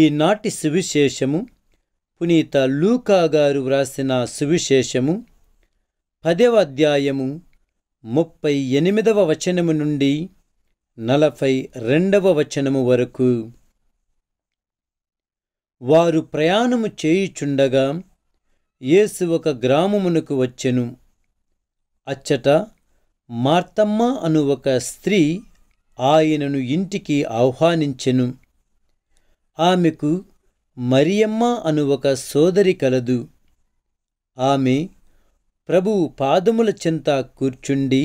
ఈనాటి సువిశేషము పునీత లూకా గారు వ్రాసిన సువిశేషము పదవ అధ్యాయము ముప్పై ఎనిమిదవ వచనము నుండి నలభై రెండవ వచనము వరకు వారు ప్రయాణము చేయుచుండగా యేసు ఒక గ్రామమునకు వచ్చెను అచ్చట మార్తమ్మ అను ఒక స్త్రీ ఆయనను ఇంటికి ఆహ్వానించెను ఆమెకు మరియమ్మ అను ఒక సోదరి కలదు ఆమె ప్రభువు పాదముల చెంత కూర్చుండి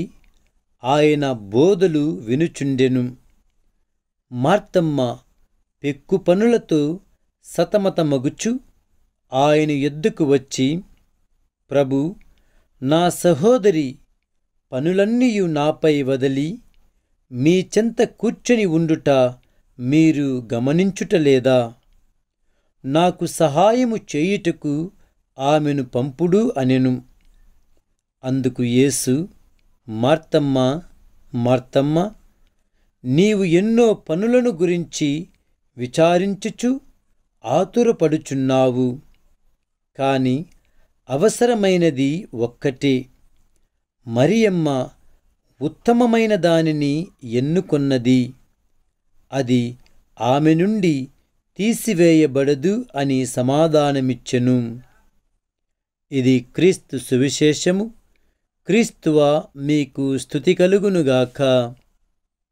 ఆయన బోధలు వినుచుండెను మార్తమ్మ పెక్కు పనులతో సతమతమగుచు ఆయన ఎద్దుకు వచ్చి ప్రభు నా సహోదరి పనులన్నీయు నాపై వదలి మీ చెంత కూర్చొని ఉండుట మీరు గమనించుట లేదా నాకు సహాయము చేయుటకు ఆమెను పంపుడు అనెను అందుకు యేసు మార్తమ్మ మార్తమ్మ నీవు ఎన్నో పనులను గురించి విచారించుచు ఆతురపడుచున్నావు కాని అవసరమైనది ఒక్కటే మరియమ్మ ఉత్తమమైన దానిని ఎన్నుకొన్నది అది ఆమె నుండి తీసివేయబడదు అని సమాధానమిచ్చెను ఇది క్రీస్తు సువిశేషము క్రీస్తువా మీకు స్థుతి కలుగునుగాక